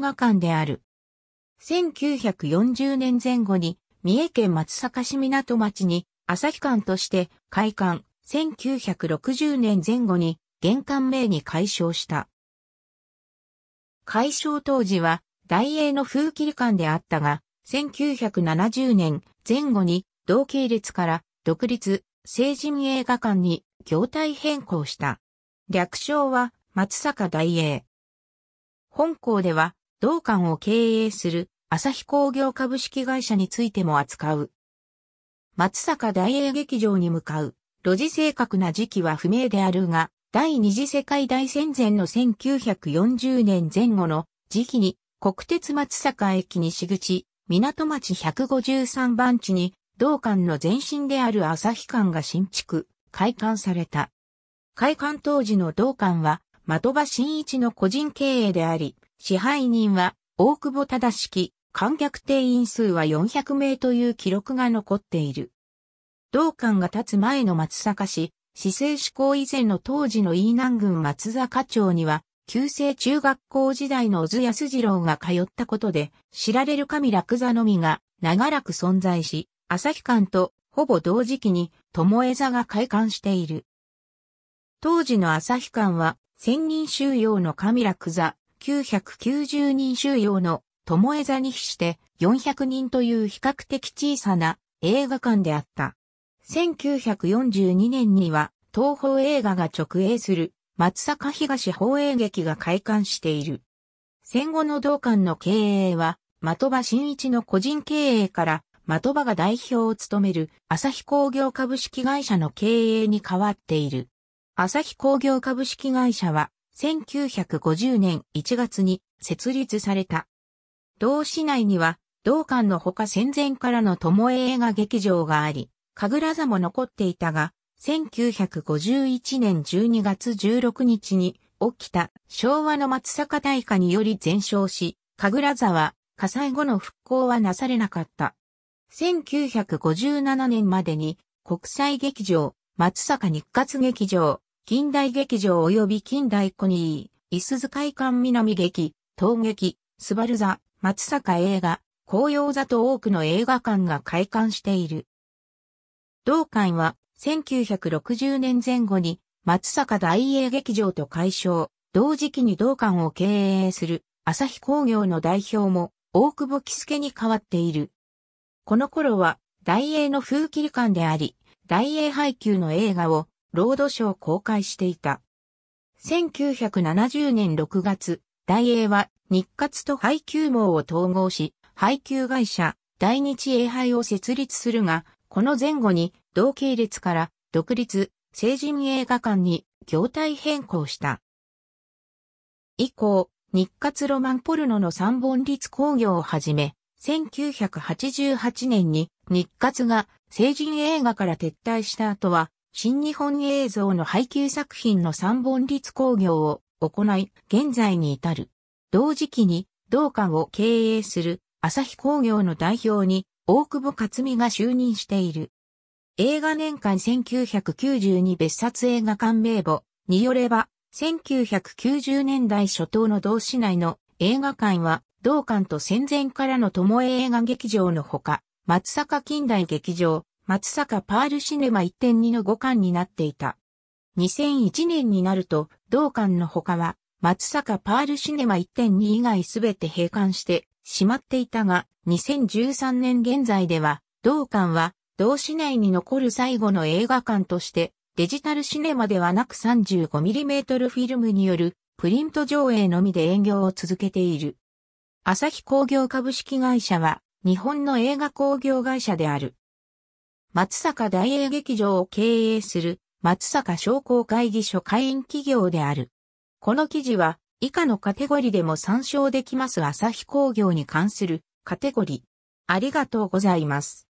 画館である。1940年前後に三重県松阪市港町に朝日館として開館、1960年前後に玄関名に改称した。改称当時は大英の風切り館であったが、1970年前後に同系列から独立、成人映画館に業態変更した。略称は松阪大英。本校では同館を経営する朝日工業株式会社についても扱う。松坂大英劇場に向かう、路地正確な時期は不明であるが、第二次世界大戦前の1940年前後の時期に国鉄松坂駅西口、港町153番地に同館の前身である朝日館が新築、開館された。開館当時の同館は的場新一の個人経営であり、支配人は大久保忠式、観客定員数は400名という記録が残っている。同館が立つ前の松阪市、市政施行以前の当時の飯南郡松坂町には、旧制中学校時代の小津安二郎が通ったことで、知られる神楽座のみが長らく存在し、朝日館とほぼ同時期に巴座が開館している。当時の朝日館は、千人収容の神楽座、990人収容の巴座に比して400人という比較的小さな映画館であった。1942年には東宝映画が直営する松坂東放映劇が開館している。戦後の同館の経営は的場新一の個人経営から的場が代表を務める朝日工業株式会社の経営に変わっている。朝日工業株式会社は1950年1月に設立された。同市内には、同館のほか戦前からの友映画劇場があり、神楽座も残っていたが、1951年12月16日に起きた昭和の松坂大火により全焼し、神楽座は火災後の復興はなされなかった。1957年までに国際劇場、松坂日活劇場、近代劇場及び近代コニー、伊鈴会館南劇、東劇、スバル座、松坂映画、紅葉座と多くの映画館が開館している。同館は1960年前後に松坂大英劇場と解消、同時期に同館を経営する朝日工業の代表も大久保喜助に変わっている。この頃は大英の風切り館であり、大英配給の映画をロードショー公開していた。1970年6月、大英は日活と配給網を統合し、配給会社、大日英配を設立するが、この前後に同系列から独立、成人映画館に業態変更した。以降、日活ロマンポルノの三本立工業をはじめ、1988年に日活が成人映画から撤退した後は、新日本映像の配給作品の三本立工業を行い、現在に至る。同時期に、同館を経営する、朝日工業の代表に、大久保克美が就任している。映画年間1992別冊映画館名簿によれば、1990年代初頭の同市内の映画館は、同館と戦前からの友映画劇場のほか、松坂近代劇場、松坂パールシネマ1.2の5巻になっていた。2001年になると、同館の他は、松坂パールシネマ1.2以外すべて閉館してしまっていたが、2013年現在では、同館は、同市内に残る最後の映画館として、デジタルシネマではなく 35mm フィルムによるプリント上映のみで営業を続けている。朝日工業株式会社は、日本の映画工業会社である。松坂大英劇場を経営する松坂商工会議所会員企業である。この記事は以下のカテゴリでも参照できます朝日工業に関するカテゴリ。ありがとうございます。